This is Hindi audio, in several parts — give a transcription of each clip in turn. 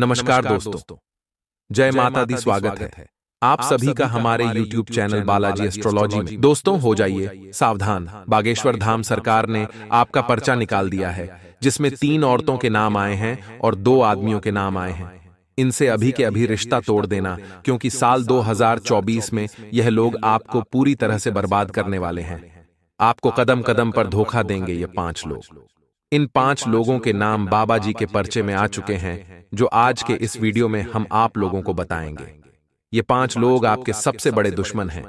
नमस्कार, दोस्तों, जय माता दी स्वागत है, आप, आप सभी का हमारे YouTube चैनल बालाजी एस्ट्रोलॉजी में दोस्तों हो जाइए सावधान बागेश्वर धाम सरकार ने आपका पर्चा निकाल दिया है जिसमें तीन औरतों के नाम आए हैं और दो आदमियों के नाम आए हैं इनसे अभी के अभी रिश्ता तोड़ देना क्योंकि साल 2024 में यह लोग आपको पूरी तरह से बर्बाद करने वाले हैं आपको कदम कदम पर धोखा देंगे ये पांच लोग इन पांच लोगों के नाम बाबा जी के पर्चे में आ चुके हैं जो आज के इस वीडियो में हम आप लोगों को बताएंगे ये पांच लोग आपके सबसे बड़े दुश्मन हैं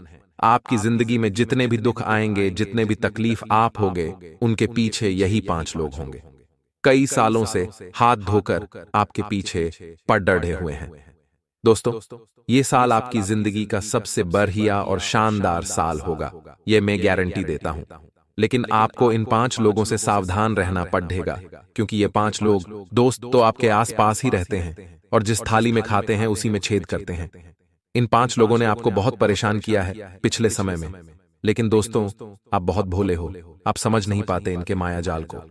आपकी जिंदगी में जितने भी दुख आएंगे जितने भी तकलीफ आप होगे उनके पीछे यही पांच लोग होंगे कई सालों से हाथ धोकर आपके पीछे पड़ हुए हैं दोस्तों ये साल आपकी जिंदगी का सबसे बरहिया और शानदार साल होगा ये मैं गारंटी देता हूं लेकिन आपको इन पांच लोगों से सावधान रहना पड़ेगा क्योंकि ये पांच लोग दोस्त तो, तो आपके आसपास ही रहते हैं और जिस थाली में खाते हैं उसी में छेद करते हैं इन पांच लोगों ने आपको बहुत परेशान किया है पिछले समय में लेकिन दोस्तों आप बहुत भोले हो आप समझ नहीं पाते इनके माया जाल को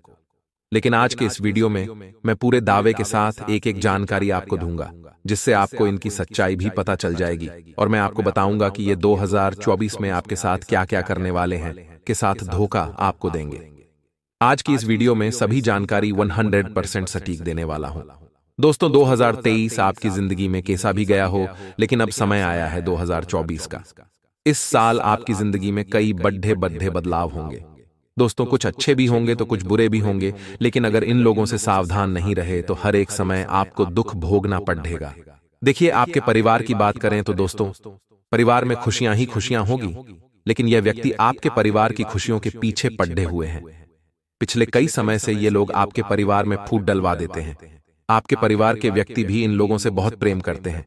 लेकिन आज के इस वीडियो में मैं पूरे दावे के साथ एक एक जानकारी आपको दूंगा जिससे आपको इनकी सच्चाई भी पता चल जाएगी और मैं आपको बताऊंगा कि ये 2024 में आपके साथ क्या क्या करने वाले हैं के साथ धोखा आपको देंगे आज की इस वीडियो में सभी जानकारी 100 परसेंट सटीक देने वाला हूं दोस्तों 2023 आपकी जिंदगी में कैसा भी गया हो लेकिन अब समय आया है 2024 का इस साल आपकी जिंदगी में कई बड्ढे बड्ढे बदलाव होंगे दोस्तों कुछ अच्छे भी होंगे तो कुछ बुरे भी होंगे लेकिन अगर इन लोगों से सावधान नहीं रहे तो हर एक समय आपको दुख भोगना पड़ेगा देखिए आपके परिवार की बात करें तो दोस्तों परिवार में खुशियां ही खुशियां होगी लेकिन यह व्यक्ति आपके परिवार की खुशियों के पीछे पड्ढे हुए हैं पिछले कई समय से ये लोग आपके परिवार में फूट डलवा देते हैं आपके परिवार के व्यक्ति भी इन लोगों से बहुत प्रेम करते हैं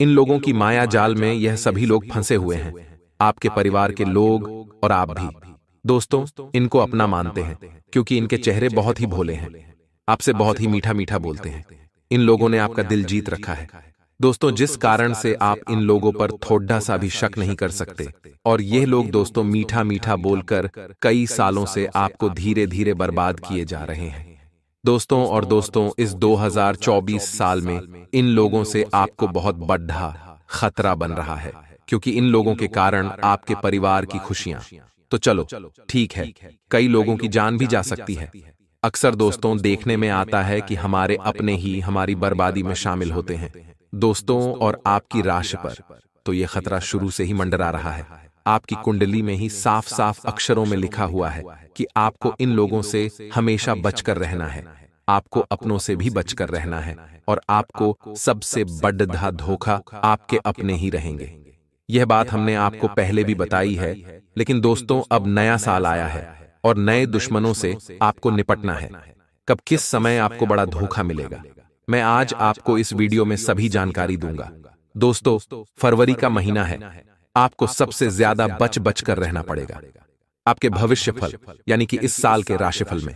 इन लोगों की माया जाल में यह सभी लोग फंसे हुए हैं आपके परिवार के लोग और आप भी दोस्तों इनको अपना मानते हैं क्योंकि इनके चेहरे बहुत ही भोले हैं आपसे बहुत ही मीठा मीठा बोलते हैं इन लोगों ने आपका दिल जीत रखा है दोस्तों जिस कारण से आप इन लोगों पर थोड़ा सा भी शक नहीं कर सकते और ये लोग दोस्तों मीठा मीठा बोलकर कई सालों से आपको धीरे धीरे बर्बाद किए जा रहे हैं दोस्तों और दोस्तों इस 2024 साल में इन लोगों से आपको बहुत बड्ढा खतरा बन रहा है क्योंकि इन लोगों के कारण आपके परिवार की खुशियां तो, तो चलो ठीक है कई लोगों की जान भी जा सकती है अक्सर दोस्तों देखने में आता है कि हमारे अपने ही हमारी बर्बादी में शामिल होते हैं दोस्तों और आपकी राशि पर तो यह खतरा शुरू से ही मंडरा रहा है आपकी कुंडली में ही साफ साफ अक्षरों में लिखा हुआ है कि आपको इन लोगों से हमेशा बचकर रहना है आपको अपनों से भी बचकर रहना है और आपको सबसे बड्ढा धोखा आपके अपने ही रहेंगे यह बात हमने आपको पहले भी बताई है लेकिन दोस्तों अब नया साल आया है और नए दुश्मनों से आपको निपटना है कब किस समय आपको बड़ा धोखा मिलेगा मैं आज आपको इस वीडियो में सभी जानकारी दूंगा दोस्तों फरवरी का महीना है आपको सबसे ज्यादा बच बच कर रहना पड़ेगा आपके भविष्य फल यानी कि इस साल के राशिफल में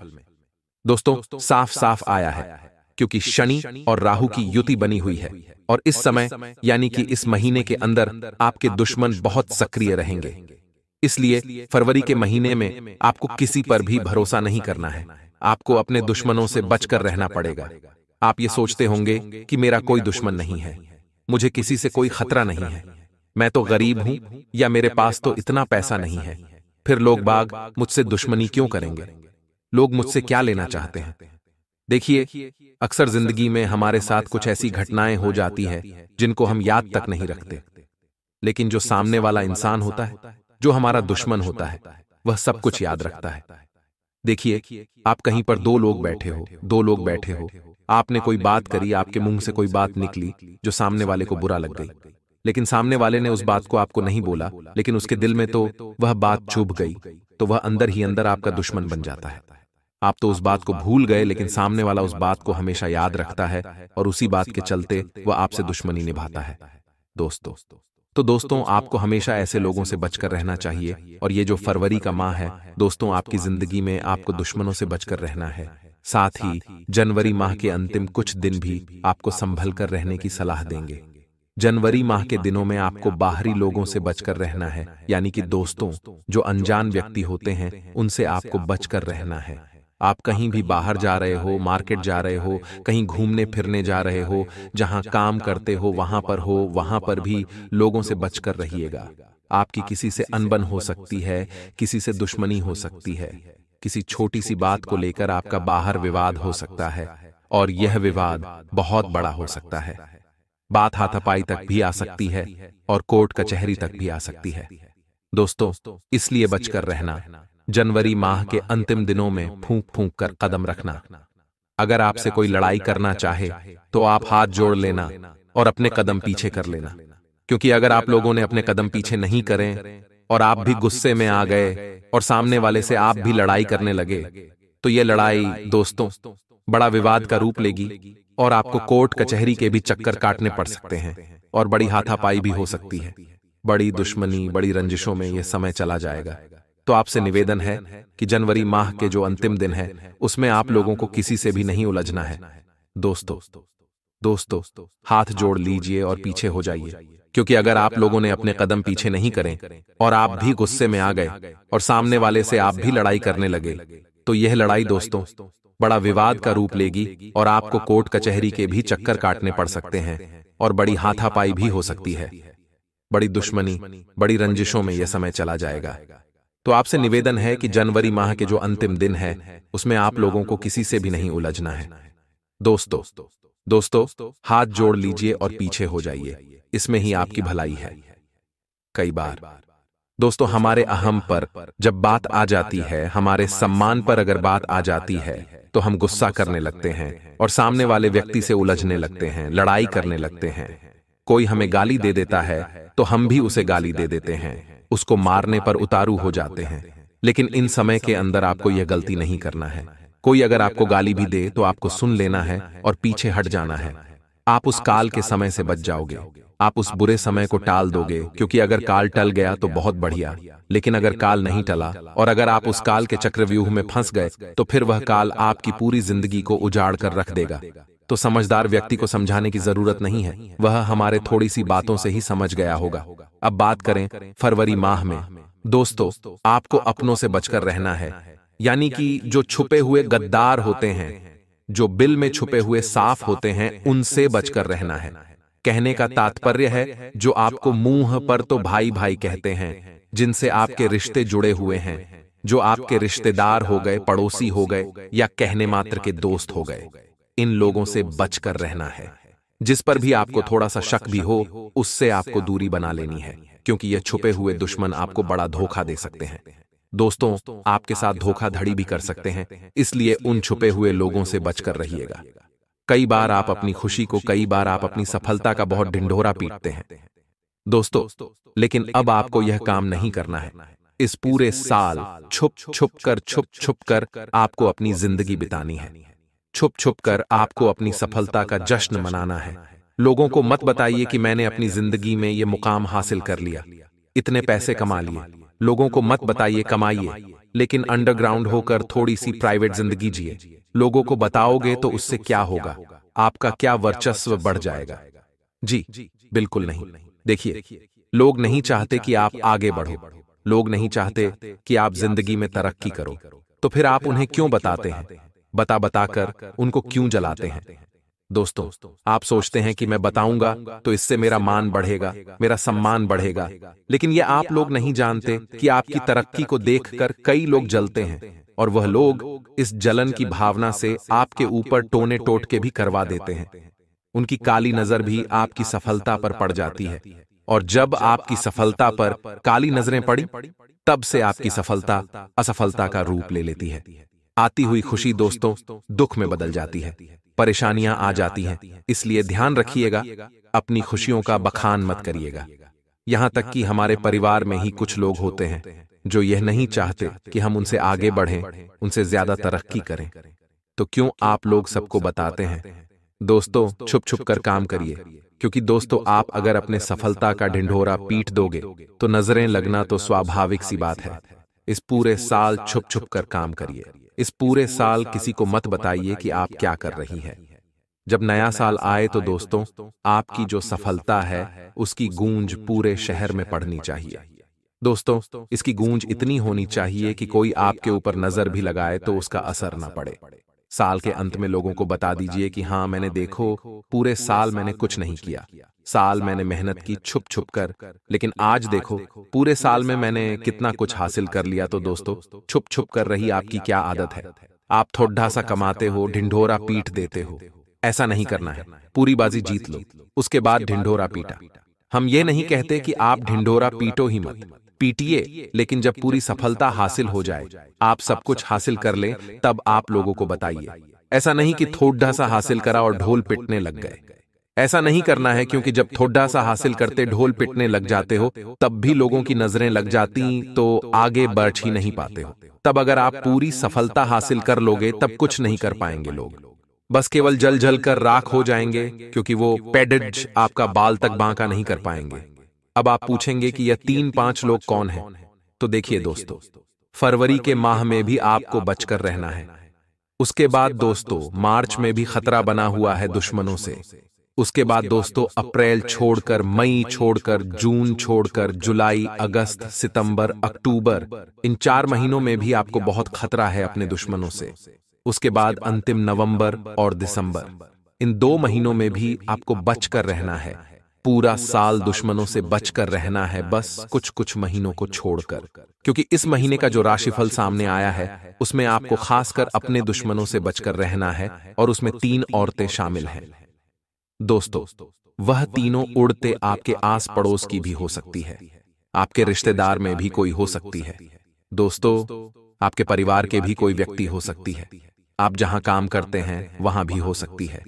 दोस्तों साफ साफ आया है क्योंकि शनि और राहु की युति बनी हुई है और इस समय यानी कि इस महीने के अंदर आपके दुश्मन बहुत सक्रिय रहेंगे इसलिए फरवरी के महीने में आपको किसी पर भी भरोसा नहीं करना है आपको अपने दुश्मनों से बचकर रहना पड़ेगा आप ये सोचते होंगे कि मेरा कोई दुश्मन नहीं है मुझे किसी से कोई खतरा नहीं है मैं तो, तो गरीब हूं या मेरे पास तो, तो इतना पैसा नहीं है फिर लोग बाग मुझसे दुश्मनी क्यों करेंगे लोग मुझसे क्या लेना चाहते हैं देखिए अक्सर जिंदगी में हमारे साथ कुछ ऐसी घटनाएं हो जाती हैं जिनको हम याद तक नहीं रखते लेकिन जो सामने वाला इंसान होता है जो हमारा दुश्मन होता है वह सब कुछ याद रखता है देखिए आप कहीं पर दो लोग बैठे हो दो लोग बैठे हो आपने कोई बात करी आपके मुंह से कोई बात निकली जो सामने वाले को बुरा लग गई लेकिन सामने वाले ने उस बात को आपको नहीं बोला लेकिन उसके दिल तो में तो वह बात चुभ गई तो वह अंदर ही अंदर आपका दुश्मन बन जाता है आप तो उस बात को भूल गए लेकिन सामने वाला उस बात को हमेशा याद रखता है और उसी बात के चलते वह आपसे दुश्मनी निभाता है दोस्तों तो दोस्तों आपको हमेशा ऐसे लोगों से बचकर रहना चाहिए और ये जो फरवरी का माह है दोस्तों आपकी जिंदगी में आपको दुश्मनों से बचकर रहना है साथ ही जनवरी माह के अंतिम कुछ दिन भी आपको संभल कर रहने की सलाह देंगे जनवरी माह के दिनों में आपको बाहरी लोगों से बचकर रहना है यानी कि दोस्तों जो अनजान व्यक्ति होते हैं उनसे आपको बचकर रहना है आप कहीं भी बाहर जा रहे हो मार्केट जा रहे हो कहीं घूमने फिरने जा रहे हो जहां काम करते हो वहां पर हो वहां पर भी लोगों से बचकर रहिएगा आपकी किसी से अनबन हो सकती है किसी से दुश्मनी हो सकती है किसी छोटी सी बात को लेकर आपका बाहर विवाद हो सकता है और यह विवाद बहुत बड़ा हो सकता है बात हाथापाई तक भी आ सकती है और कोर्ट कचहरी तक भी आ सकती है दोस्तों इसलिए बचकर रहना जनवरी माह के अंतिम दिनों में फूंक फूंक कर कदम रखना अगर आपसे कोई लड़ाई करना चाहे तो आप तो हाथ जोड़ लेना और अपने कदम पीछे कर लेना क्योंकि अगर आप लोगों ने अपने कदम पीछे नहीं करें और आप भी गुस्से में आ गए और सामने वाले से आप भी लड़ाई करने लगे तो ये तो लड़ाई दोस्तों बड़ा विवाद का रूप लेगी और आपको कोर्ट कचहरी के भी चक्कर काटने पड़ सकते हैं और बड़ी हाथापाई भी हो सकती है बड़ी दुश्मनी बड़ी रंजिशों में यह समय चला जाएगा तो आपसे तो निवेदन है कि जनवरी माह के जो अंतिम दिन है उसमें आप लोगों को किसी से भी नहीं उलझना है दोस्तों दोस्तों हाथ जोड़ लीजिए और पीछे हो जाइए क्योंकि अगर आप लोगों ने अपने कदम पीछे नहीं करें और आप भी गुस्से में आ गए और सामने वाले से आप भी लड़ाई करने लगे तो यह लड़ाई दोस्तों बड़ा विवाद का रूप लेगी और आपको कोर्ट कचहरी के भी चक्कर काटने पड़ सकते हैं और बड़ी हाथापाई भी हो सकती है बड़ी दुश्मनी बड़ी रंजिशों में यह समय चला जाएगा तो आपसे निवेदन है कि जनवरी माह के जो अंतिम दिन है उसमें आप लोगों को किसी से भी नहीं उलझना है दोस्तों दोस्तों हाथ जोड़ लीजिए और पीछे हो जाइए इसमें ही आपकी भलाई है कई बार दोस्तों हमारे अहम पर जब बात आ जाती है हमारे सम्मान पर अगर बात आ जाती है तो हम गुस्सा करने लगते हैं और सामने वाले व्यक्ति से उलझने लगते हैं लड़ाई करने लगते हैं कोई हमें गाली दे देता है तो हम भी उसे गाली दे देते हैं उसको मारने पर उतारू हो जाते हैं लेकिन इन समय के अंदर आपको यह गलती नहीं करना है कोई अगर आपको गाली भी दे तो आपको सुन लेना है और पीछे हट जाना है आप उस काल के समय से बच जाओगे आप उस बुरे समय को टाल दोगे क्योंकि अगर काल टल गया तो बहुत बढ़िया लेकिन अगर काल नहीं टला और अगर आप उस काल के चक्रव्यूह में फंस गए तो फिर वह काल आपकी पूरी जिंदगी को उजाड़ कर रख देगा तो समझदार व्यक्ति को समझाने की जरूरत नहीं है वह हमारे थोड़ी सी बातों से ही समझ गया होगा अब बात करें फरवरी माह में दोस्तों आपको अपनों से बचकर रहना है यानी कि जो छुपे हुए गद्दार होते हैं जो बिल में छुपे हुए साफ होते हैं उनसे बचकर रहना है कहने का तात्पर्य है जो आपको मुंह पर तो, तो भाई भाई कहते हैं जिनसे आपके रिश्ते जुड़े हुए हैं जो आपके रिश्तेदार हो गए पड़ोसी हो गए या कहने मात्र के दोस्त हो गए इन लोगों से बचकर रहना है जिस पर भी आपको थोड़ा सा शक भी हो उससे आपको दूरी बना लेनी है क्योंकि ये छुपे हुए दुश्मन आपको बड़ा धोखा दे सकते हैं दोस्तों आपके साथ धोखाधड़ी भी कर सकते हैं इसलिए उन छुपे हुए लोगों से बचकर रहिएगा कई बार आप अपनी खुशी को कई बार आप अपनी सफलता का बहुत ढिंढोरा पीटते हैं दोस्तों लेकिन अब आपको यह काम नहीं करना है इस पूरे साल छुप छुप कर छुप छुप कर आपको अपनी जिंदगी बितानी है छुप छुप कर आपको अपनी सफलता का जश्न मनाना है लोगों को मत बताइए कि मैंने अपनी जिंदगी में ये मुकाम हासिल कर लिया इतने पैसे कमा लिए लोगों को मत बताइए कमाइए लेकिन अंडरग्राउंड होकर थोड़ी सी प्राइवेट जिंदगी जिए लोगों को बताओगे तो, तो उससे क्या होगा आपका क्या वर्चस्व बढ़ जाएगा जी बिल्कुल नहीं देखिए लोग नहीं चाहते कि आप आगे बढ़ो लोग नहीं चाहते कि आप जिंदगी में तरक्की करो तो फिर तो आप उन्हें क्यों बताते हैं बता बताकर उनको क्यों जलाते हैं दोस्तों आप सोचते हैं कि मैं बताऊंगा तो इससे तो मेरा मान बढ़ेगा मेरा सम्मान बढ़ेगा लेकिन ये आप लोग नहीं जानते कि आपकी तरक्की को देखकर कई लोग जलते हैं और वह लोग इस जलन की भावना से आपके ऊपर टोने टोट के भी करवा देते हैं उनकी काली नजर भी आपकी सफलता पर पड़ जाती है और जब आपकी सफलता पर काली नजरें पड़ी तब से आपकी सफलता असफलता का रूप ले लेती है आती हुई खुशी दोस्तों दुख में बदल जाती है परेशानियां आ जाती हैं इसलिए ध्यान रखिएगा अपनी खुशियों का बखान मत करिएगा यहां तक कि हमारे परिवार में ही कुछ लोग होते हैं जो यह नहीं चाहते कि हम उनसे आगे बढ़ें उनसे ज्यादा तरक्की करें तो क्यों आप लोग सबको बताते हैं दोस्तों छुप छुप कर काम करिए क्योंकि दोस्तों आप अगर अपने सफलता का ढिंढोरा पीट दोगे तो नजरें लगना तो स्वाभाविक सी बात है इस पूरे साल छुप छुप कर काम करिए इस पूरे साल किसी को मत बताइए कि आप क्या कर रही है जब नया साल आए तो दोस्तों आपकी जो सफलता है उसकी गूंज पूरे शहर में पड़नी चाहिए दोस्तों इसकी गूंज इतनी होनी चाहिए कि कोई आपके ऊपर नजर भी लगाए तो उसका असर न पड़े साल के अंत में लोगों को बता दीजिए कि हाँ मैंने देखो पूरे साल मैंने कुछ नहीं किया साल मैंने मेहनत की छुप छुप कर लेकिन आज देखो पूरे साल में मैंने कितना कुछ हासिल कर लिया तो दोस्तों छुप छुप कर रही आपकी क्या आदत है आप थोड़ा सा कमाते हो ढिंढोरा पीट देते हो ऐसा नहीं करना है पूरी बाजी जीत लो उसके बाद ढिंढोरा पीटा हम ये नहीं कहते कि आप ढिंढोरा पीटो ही मत पीटिए लेकिन जब पूरी सफलता हासिल हो जाए आप सब कुछ हासिल कर लें तब आप लोगों को बताइए ऐसा नहीं कि थोड़ा सा हासिल करा और ढोल पिटने लग गए ऐसा नहीं करना है क्योंकि जब थोड़ा सा हासिल करते ढोल पिटने लग जाते हो तब भी लोगों की नजरें लग जाती तो आगे बढ़ ही नहीं पाते हो तब अगर आप पूरी सफलता हासिल कर लोगे तब कुछ नहीं कर पाएंगे लोग बस केवल जल जल कर राख हो जाएंगे क्योंकि वो पेडिज आपका बाल तक बांका नहीं कर पाएंगे अब आप पूछेंगे कि यह तीन पांच लोग कौन हैं? तो देखिए दोस्तों फरवरी के माह में भी आपको बचकर रहना है उसके बाद दोस्तों मार्च में भी खतरा बना हुआ है दुश्मनों से उसके बाद दोस्तों अप्रैल छोड़कर मई छोड़कर जून छोड़कर जुलाई अगस्त सितंबर अक्टूबर इन चार महीनों में भी आपको बहुत खतरा है अपने दुश्मनों से उसके बाद अंतिम नवंबर और दिसंबर इन दो महीनों में भी आपको बचकर रहना है पूरा साल दुश्मनों से बचकर रहना है बस कुछ कुछ महीनों को छोड़कर क्योंकि इस महीने का जो राशिफल सामने आया है उसमें आपको खासकर अपने दुश्मनों से बचकर रहना है और उसमें तीन औरतें शामिल हैं दोस्तों वह तीनों उड़ते आपके आस पड़ोस की भी हो सकती है आपके रिश्तेदार में भी कोई हो सकती है दोस्तों आपके परिवार के भी कोई व्यक्ति हो सकती है आप जहां काम करते हैं वहां भी हो सकती है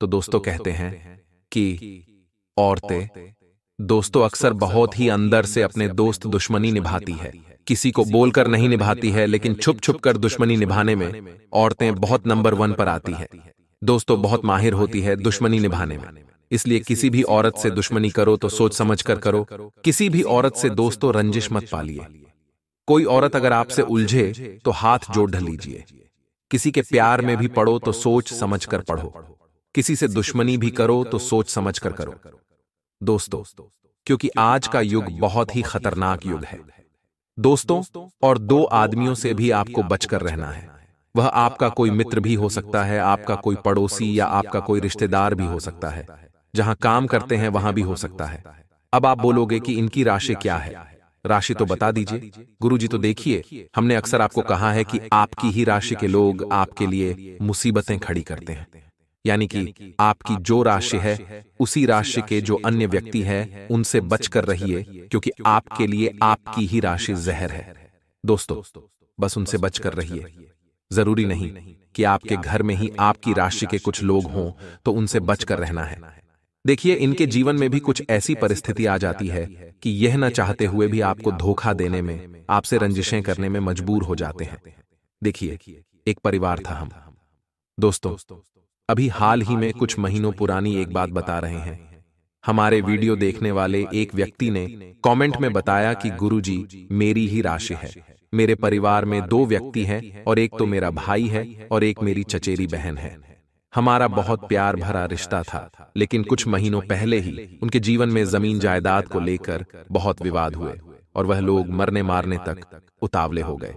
तो दोस्तों तो कहते हैं कि औरतें दोस्तों अक्सर बहुत ही अंदर से अपने दोस्त दुश्मनी निभाती है किसी को बोलकर नहीं निभाती है लेकिन छुप छुप कर दुश्मनी निभाने में औरतें बहुत नंबर वन पर आती है दोस्तों बहुत माहिर होती है दुश्मनी निभाने में इसलिए किसी भी औरत से दुश्मनी करो तो सोच समझ कर करो किसी भी औरत से दोस्तों रंजिश मत पालिए कोई औरत अगर आपसे उलझे तो हाथ जोड़ लीजिए किसी के प्यार में भी पढ़ो तो सोच समझ कर पढ़ो किसी से दुश्मनी भी करो तो सोच समझ कर करो दोस्तों क्योंकि आज का युग बहुत ही खतरनाक युग है दोस्तों और दो आदमियों से भी आपको बचकर रहना है वह आपका कोई मित्र भी हो सकता है आपका कोई पड़ोसी या आपका कोई रिश्तेदार भी हो सकता है जहां काम करते हैं वहां भी हो सकता है अब आप बोलोगे कि इनकी राशि क्या है राशि तो बता दीजिए गुरु जी तो देखिए हमने अक्सर आपको कहा है कि आपकी ही राशि के लोग आपके लिए मुसीबतें खड़ी करते हैं यानी कि आपकी जो राशि है उसी राशि के जो अन्य व्यक्ति है उनसे बचकर रहिए क्योंकि आपके लिए आपकी ही राशि जहर है दोस्तों बस उनसे बचकर रहिए जरूरी नहीं कि आपके घर में ही आपकी राशि के कुछ लोग हों तो उनसे तो बचकर रहना है देखिए इनके जीवन में भी कुछ ऐसी परिस्थिति आ जाती है कि यह न चाहते हुए भी आपको धोखा देने में आपसे रंजिशें करने में मजबूर हो जाते हैं देखिए एक परिवार था हम दोस्तों अभी हाल ही में कुछ महीनों पुरानी एक बात बता रहे हैं हमारे वीडियो देखने वाले एक व्यक्ति ने कमेंट में बताया कि गुरुजी मेरी ही राशि है मेरे परिवार में दो व्यक्ति हैं और एक तो मेरा भाई है और एक मेरी चचेरी बहन है हमारा बहुत प्यार भरा रिश्ता था लेकिन कुछ महीनों पहले ही उनके जीवन में जमीन जायदाद को लेकर बहुत विवाद हुए और वह लोग मरने मारने तक उतावले हो गए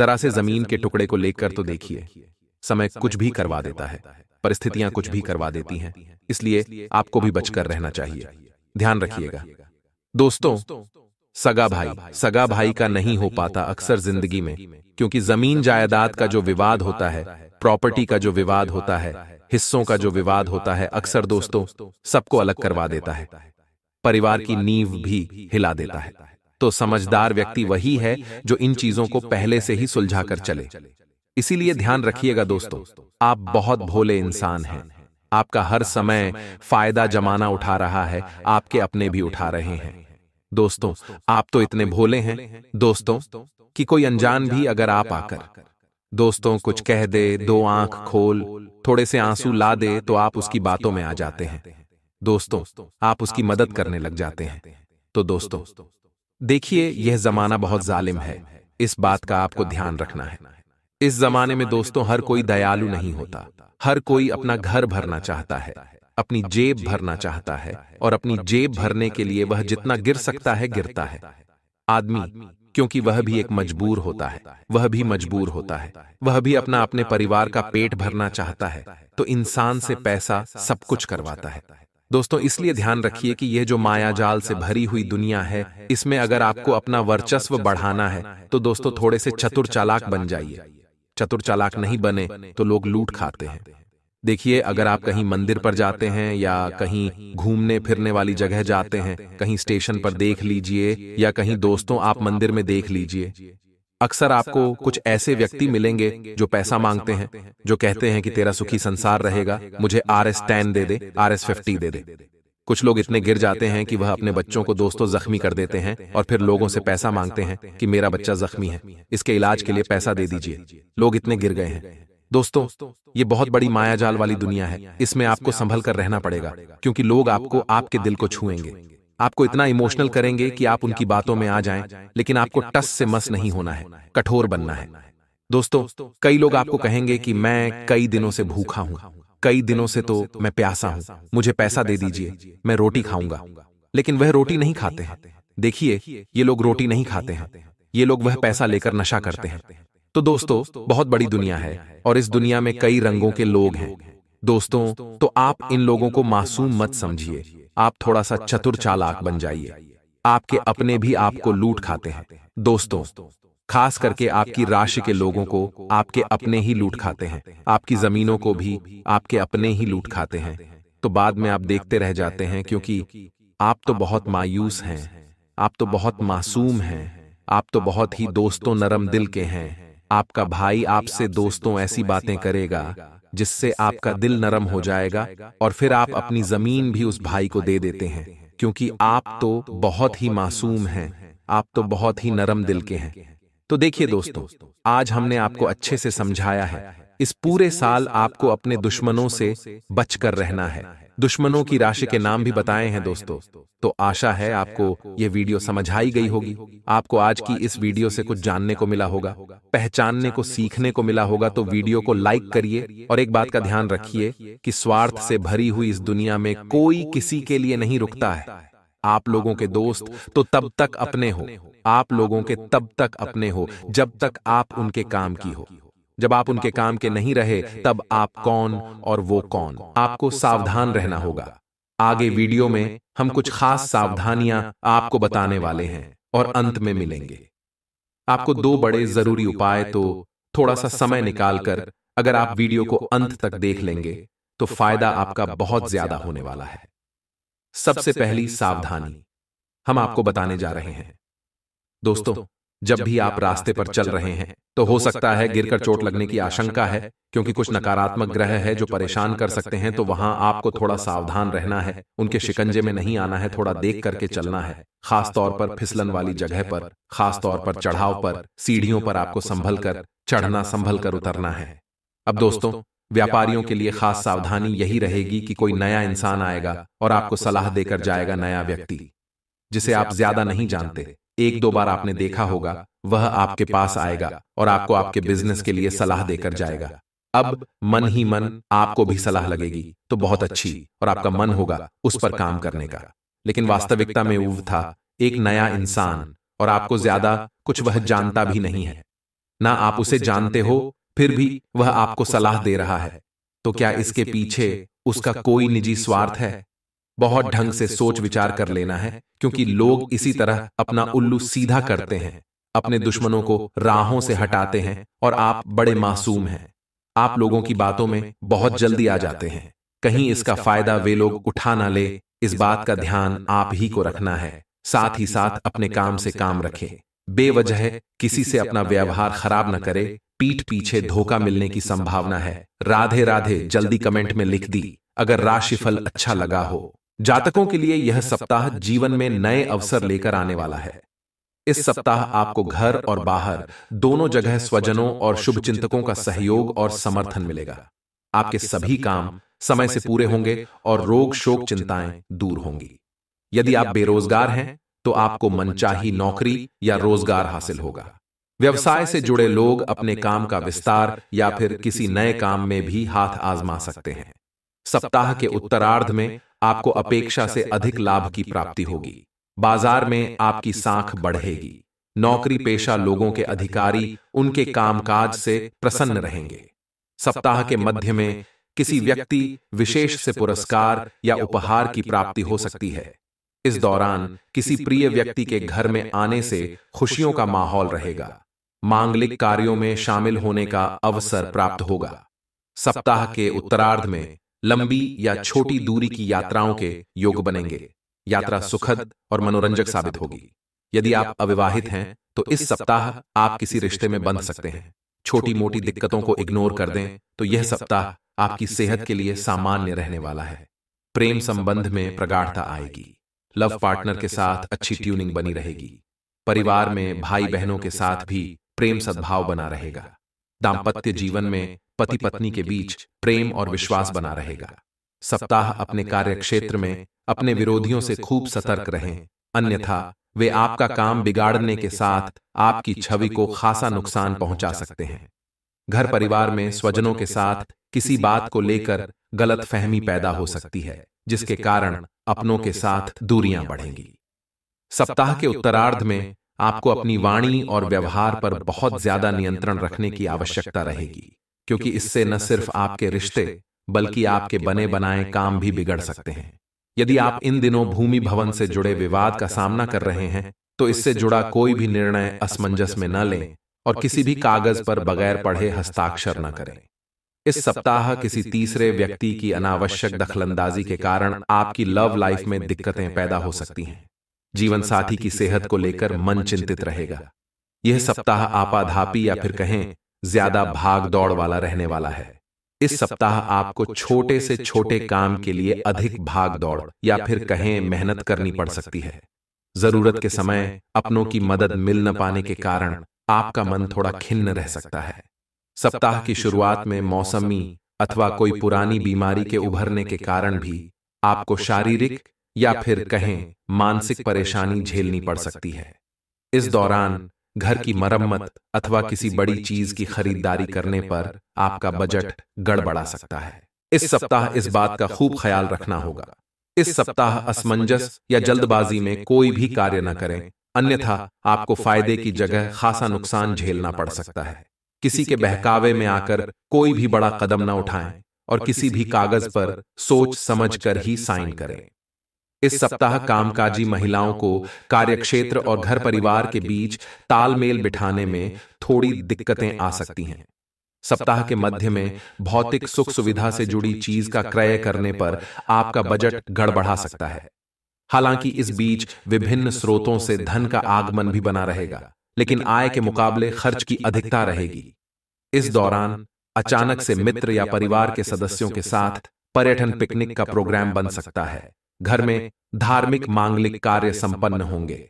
जरा से जमीन के टुकड़े को लेकर तो देखिए समय कुछ भी करवा देता है परिस्थितियां कुछ भी करवा देती हैं इसलिए आपको भी बचकर रहना चाहिए ध्यान रखिएगा दोस्तों सगा भाई सगा भाई का नहीं हो पाता अक्सर जिंदगी में क्योंकि जमीन जायदाद का जो विवाद होता है प्रॉपर्टी का जो विवाद होता है हिस्सों का जो विवाद होता है अक्सर दोस्तों सबको अलग करवा देता है परिवार की नींव भी हिला देता है तो, तो समझदार व्यक्ति वही है जो इन चीजों को पहले से ही सुलझाकर चले इसीलिए ध्यान रखिएगा दोस्तों आप बहुत भोले इंसान हैं आपका हर समय फायदा जमाना उठा रहा है आपके अपने भी उठा रहे हैं दोस्तों आप तो, तो इतने भोले हैं दोस्तों कि कोई अनजान भी अगर आप आकर दोस्तों कुछ कह दे दो आंख खोल थोड़े से आंसू ला दे तो, तो आप उसकी बातों में आ जाते हैं दोस्तों आप उसकी मदद करने लग जाते हैं तो दोस्तों तो देखिए यह जमाना बहुत जालिम है इस बात का आपको ध्यान रखना है इस जमाने में दोस्तों हर कोई दयालु नहीं होता हर कोई अपना घर भरना चाहता है अपनी जेब भरना चाहता है और अपनी जेब भरने के लिए वह जितना गिर सकता है गिरता है आदमी क्योंकि वह भी एक मजबूर होता है वह भी मजबूर होता है वह भी अपना अपने परिवार का पेट भरना चाहता है तो इंसान से पैसा सब कुछ करवाता है दोस्तों इसलिए ध्यान रखिए कि यह जो मायाजाल से भरी हुई दुनिया है इसमें अगर आपको अपना वर्चस्व बढ़ाना है तो दोस्तों थोड़े से चतुर चालाक बन जाइए चतुर चालाक नहीं बने तो लोग लूट खाते हैं देखिए अगर आप कहीं मंदिर पर जाते हैं या कहीं घूमने फिरने वाली जगह जाते हैं कहीं स्टेशन पर देख लीजिए या कहीं दोस्तों आप मंदिर में देख लीजिए अक्सर आपको कुछ ऐसे व्यक्ति मिलेंगे जो पैसा मांगते हैं जो कहते हैं कि तेरा सुखी संसार रहेगा मुझे आर एस टेन दे दे आर एस फिफ्टी दे दे कुछ लोग इतने गिर जाते हैं कि वह अपने बच्चों को दोस्तों जख्मी कर देते हैं और फिर लोगों से पैसा मांगते हैं कि मेरा बच्चा जख्मी है इसके इलाज के लिए पैसा दे दीजिए लोग इतने गिर गए हैं दोस्तों ये बहुत बड़ी मायाजाल वाली दुनिया है इसमें आपको संभल कर रहना पड़ेगा क्योंकि लोग आपको आपके दिल को छुएंगे आपको इतना इमोशनल करेंगे कि आप उनकी बातों में आ जाएं, लेकिन आपको टस से मस नहीं होना है कठोर बनना है दोस्तों कई लोग आपको कहेंगे कि मैं कई दिनों से भूखा हूं कई दिनों से तो मैं प्यासा हूं मुझे पैसा दे दीजिए मैं रोटी खाऊंगा लेकिन वह रोटी नहीं खाते हैं देखिए ये लोग रोटी नहीं खाते हैं ये लोग वह पैसा लेकर नशा करते हैं तो, तो दोस्तों बहुत बड़ी दुनिया है और इस दुनिया में कई रंगों के लोग हैं दोस्तों तो आप इन लोगों को मासूम मत समझिए आप थोड़ा सा चतुर चालाक बन जाइए आपके अपने भी आपको लूट खाते हैं दोस्तों खास करके आपकी राशि के लोगों को आपके अपने ही लूट खाते हैं आपकी जमीनों को भी आपके अपने ही लूट खाते हैं तो बाद में आप देखते रह जाते हैं क्योंकि आप तो, तो बहुत मायूस हैं आप तो, तो बहुत मासूम हैं तो आप तो बहुत ही दोस्तों नरम दिल के हैं आपका भाई आपसे दोस्तों ऐसी बातें करेगा जिससे आपका दिल नरम हो जाएगा और फिर आप अपनी जमीन भी उस भाई को दे देते हैं क्योंकि आप तो बहुत ही मासूम हैं आप तो बहुत ही नरम दिल के हैं तो देखिए दोस्तों आज हमने आपको अच्छे से समझाया है इस पूरे साल आपको अपने दुश्मनों से बचकर रहना है दुश्मनों की राशि के नाम भी बताए हैं दोस्तों तो आशा है आपको ये वीडियो समझाई गई होगी आपको आज की इस वीडियो से कुछ जानने को मिला होगा पहचानने को सीखने को मिला होगा तो वीडियो को लाइक करिए और एक बात का ध्यान रखिए कि स्वार्थ से भरी हुई इस दुनिया में कोई किसी के लिए नहीं रुकता है आप लोगों के दोस्त तो, तो तब तक अपने हो आप लोगों के तब तक अपने हो जब तक आप उनके काम की हो जब आप उनके काम के नहीं रहे तब आप कौन और वो कौन आपको सावधान रहना होगा आगे वीडियो में हम कुछ खास सावधानियां आपको बताने वाले हैं और अंत में मिलेंगे आपको दो बड़े जरूरी उपाय तो, तो थोड़ा सा समय निकालकर अगर आप वीडियो को अंत तक देख लेंगे तो, तो फायदा आपका बहुत ज्यादा होने वाला है सबसे पहली सावधानी हम आपको बताने जा रहे हैं दोस्तों जब भी आप रास्ते पर चल रहे हैं तो, तो हो सकता है गिरकर चोट लगने की आशंका है क्योंकि कुछ नकारात्मक ग्रह है जो परेशान कर सकते हैं तो, तो वहां आपको थोड़ा सावधान रहना है उनके शिकंजे में नहीं आना है थोड़ा देख करके चलना है खास तौर पर फिसलन वाली जगह पर खास तौर पर चढ़ाव पर सीढ़ियों पर आपको संभल कर चढ़ना संभल कर उतरना है अब दोस्तों व्यापारियों के लिए खास सावधानी यही रहेगी कि कोई नया इंसान आएगा और आपको सलाह देकर जाएगा नया व्यक्ति जिसे आप ज्यादा नहीं जानते एक दो बार आपने देखा होगा वह आपके पास आएगा और आपको आपके बिजनेस के लिए सलाह देकर जाएगा अब मन ही मन आपको भी सलाह लगेगी तो, तो बहुत अच्छी और आपका मन होगा उस पर काम करने का लेकिन वास्तविकता में वो था एक नया इंसान और आपको ज्यादा कुछ वह जानता भी नहीं है ना आप उसे जानते हो फिर भी वह आपको सलाह दे रहा है तो, तो क्या इसके पीछे उसका कोई निजी स्वार्थ है बहुत ढंग से सोच विचार कर लेना है क्योंकि लोग इसी तरह अपना उल्लू सीधा करते हैं अपने दुश्मनों को राहों से हटाते हैं और आप बड़े मासूम हैं आप लोगों की बातों में बहुत जल्दी आ जाते हैं कहीं इसका फायदा वे लोग उठा ना ले इस बात का ध्यान आप ही को रखना है साथ ही साथ अपने काम से काम रखें बेवजह किसी से अपना व्यवहार खराब न करे पीठ पीछे धोखा मिलने की संभावना है राधे राधे जल्दी कमेंट में लिख दी अगर राशिफल अच्छा लगा हो जातकों के लिए यह सप्ताह जीवन में नए अवसर लेकर आने वाला है इस सप्ताह आपको घर और बाहर दोनों जगह स्वजनों और शुभचिंतकों का सहयोग और समर्थन मिलेगा आपके सभी काम समय से पूरे होंगे और रोग शोक चिंताएं दूर होंगी यदि आप बेरोजगार हैं तो आपको मनचाही नौकरी या रोजगार हासिल होगा व्यवसाय से जुड़े लोग अपने काम का विस्तार या फिर किसी नए काम में भी हाथ आजमा सकते हैं सप्ताह के उत्तरार्ध में आपको अपेक्षा से अधिक लाभ की प्राप्ति होगी बाजार में आपकी सांख बढ़ेगी नौकरी पेशा लोगों के अधिकारी उनके कामकाज से प्रसन्न रहेंगे सप्ताह के मध्य में किसी व्यक्ति विशेष से पुरस्कार या उपहार की प्राप्ति हो सकती है इस दौरान किसी प्रिय व्यक्ति के घर में आने से खुशियों का माहौल रहेगा मांगलिक कार्यों में शामिल होने का अवसर प्राप्त होगा सप्ताह के उत्तरार्ध में लंबी या छोटी दूरी की यात्राओं के योग बनेंगे यात्रा सुखद और मनोरंजक साबित होगी यदि आप अविवाहित हैं तो इस सप्ताह आप किसी रिश्ते में बंध सकते हैं छोटी मोटी दिक्कतों को इग्नोर कर दें तो यह सप्ताह आपकी सेहत के लिए सामान्य रहने वाला है प्रेम संबंध में प्रगाढ़ता आएगी लव पार्टनर के साथ अच्छी ट्यूनिंग बनी रहेगी परिवार में भाई बहनों के साथ भी प्रेम सद्भाव बना रहेगा दाम्पत्य जीवन में पति पत्नी के बीच प्रेम और विश्वास बना रहेगा सप्ताह अपने कार्य क्षेत्र में अपने विरोधियों से खूब सतर्क रहें अन्यथा वे आपका काम बिगाड़ने के साथ आपकी छवि को खासा नुकसान पहुंचा सकते हैं घर परिवार में स्वजनों के साथ किसी बात को लेकर गलत फहमी पैदा हो सकती है जिसके कारण अपनों के साथ दूरियां बढ़ेंगी सप्ताह के उत्तरार्ध में आपको अपनी वाणी और व्यवहार पर बहुत ज्यादा नियंत्रण रखने की आवश्यकता रहेगी क्योंकि इससे न सिर्फ आपके रिश्ते बल्कि आपके बने बनाए काम भी बिगड़ सकते हैं यदि आप इन दिनों भूमि भवन से जुड़े विवाद का सामना कर रहे हैं तो, तो इससे जुड़ा कोई भी निर्णय असमंजस में न लें और किसी भी कागज पर बगैर पढ़े हस्ताक्षर न करें इस सप्ताह किसी तीसरे व्यक्ति की अनावश्यक दखलंदाजी के कारण आपकी लव लाइफ में दिक्कतें पैदा हो सकती हैं जीवन साथी की सेहत को लेकर मन चिंतित रहेगा यह सप्ताह आपाधापी या फिर कहें ज्यादा भाग दौड़ वाला रहने वाला है इस सप्ताह आपको छोटे से छोटे काम के लिए अधिक भाग दौड़ या फिर कहें मेहनत करनी पड़ सकती है जरूरत के समय अपनों की मदद मिल न पाने के कारण आपका मन थोड़ा खिन्न रह सकता है सप्ताह की शुरुआत में मौसमी अथवा कोई पुरानी बीमारी के उभरने के कारण भी आपको शारीरिक या फिर कहें मानसिक परेशानी झेलनी पड़ सकती है इस दौरान घर की मरम्मत अथवा किसी बड़ी चीज की खरीदारी करने पर आपका बजट गड़बड़ा सकता है इस सप्ताह इस बात का खूब ख्याल रखना होगा इस सप्ताह असमंजस या जल्दबाजी में कोई भी कार्य न करें अन्यथा आपको फायदे की जगह खासा नुकसान झेलना पड़ सकता है किसी के बहकावे में आकर कोई भी बड़ा कदम न उठाएं और किसी भी कागज पर सोच समझ कर ही साइन करें इस सप्ताह कामकाजी महिलाओं को कार्यक्षेत्र और घर परिवार के बीच तालमेल बिठाने में थोड़ी दिक्कतें आ सकती हैं सप्ताह के मध्य में भौतिक सुख सुविधा से जुड़ी चीज का क्रय करने पर आपका बजट गड़बड़ा सकता है हालांकि इस बीच विभिन्न स्रोतों से धन का आगमन भी बना रहेगा लेकिन आय के मुकाबले खर्च की अधिकता रहेगी इस दौरान अचानक से मित्र या परिवार के सदस्यों के साथ पर्यटन पिकनिक का प्रोग्राम बन सकता है घर में धार्मिक मांगलिक कार्य संपन्न होंगे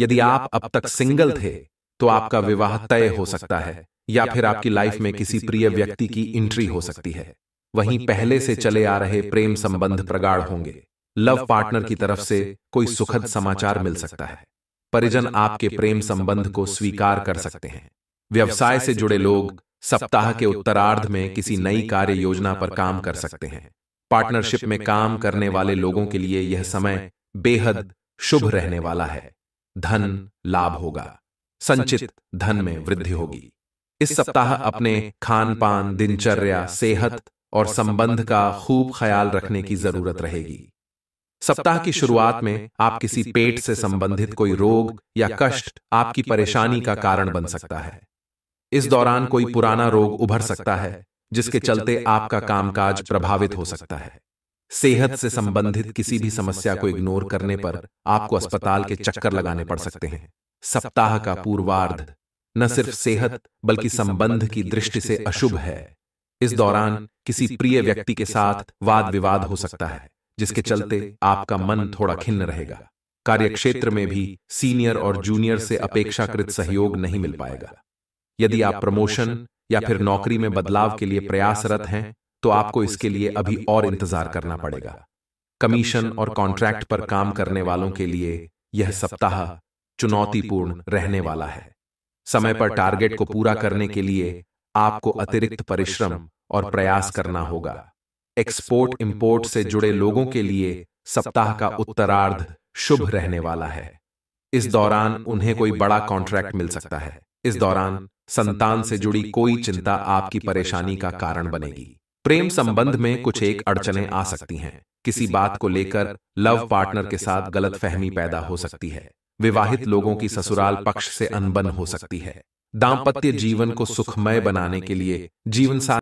यदि आप अब तक सिंगल थे तो, तो आपका विवाह तय हो सकता है या फिर आपकी लाइफ में किसी प्रिय व्यक्ति की एंट्री हो सकती है वहीं पहले से चले आ रहे प्रेम संबंध प्रगाढ़ होंगे लव पार्टनर की तरफ से कोई सुखद समाचार मिल सकता है परिजन आपके प्रेम संबंध को स्वीकार कर सकते हैं व्यवसाय से जुड़े लोग सप्ताह के उत्तरार्ध में किसी नई कार्य योजना पर काम कर सकते हैं पार्टनरशिप में काम करने वाले लोगों के लिए यह समय बेहद शुभ रहने वाला है धन लाभ होगा संचित धन में वृद्धि होगी इस सप्ताह अपने खान पान दिनचर्या सेहत और संबंध का खूब ख्याल रखने की जरूरत रहेगी सप्ताह की शुरुआत में आप किसी पेट से संबंधित कोई रोग या कष्ट आपकी परेशानी का कारण बन सकता है इस दौरान कोई पुराना रोग उभर सकता है जिसके चलते आपका कामकाज प्रभावित हो सकता है सेहत से संबंधित किसी भी समस्या को इग्नोर करने पर आपको अस्पताल के चक्कर लगाने पड़ सकते हैं सप्ताह का पूर्वार्ध न सिर्फ सेहत बल्कि संबंध की दृष्टि से अशुभ है इस दौरान किसी प्रिय व्यक्ति के साथ वाद विवाद हो सकता है जिसके चलते आपका मन थोड़ा खिन्न रहेगा कार्यक्षेत्र में भी सीनियर और जूनियर से अपेक्षाकृत सहयोग नहीं मिल पाएगा यदि आप प्रमोशन या फिर नौकरी में बदलाव के लिए प्रयासरत हैं तो, तो आपको इसके लिए अभी और इंतजार करना पड़ेगा कमीशन और कॉन्ट्रैक्ट पर काम करने वालों के लिए यह सप्ताह चुनौतीपूर्ण रहने वाला है समय पर टारगेट को पूरा करने के लिए आपको अतिरिक्त परिश्रम और प्रयास करना होगा एक्सपोर्ट इंपोर्ट से जुड़े लोगों के लिए सप्ताह का उत्तरार्ध शुभ रहने वाला है इस दौरान उन्हें कोई बड़ा कॉन्ट्रैक्ट मिल सकता है इस दौरान संतान से जुड़ी कोई चिंता आपकी परेशानी का कारण बनेगी प्रेम संबंध में कुछ एक अड़चने आ सकती हैं किसी बात को लेकर लव पार्टनर के साथ गलत फहमी पैदा हो सकती है विवाहित लोगों की ससुराल पक्ष से अनबन हो सकती है दाम्पत्य जीवन को सुखमय बनाने के लिए जीवन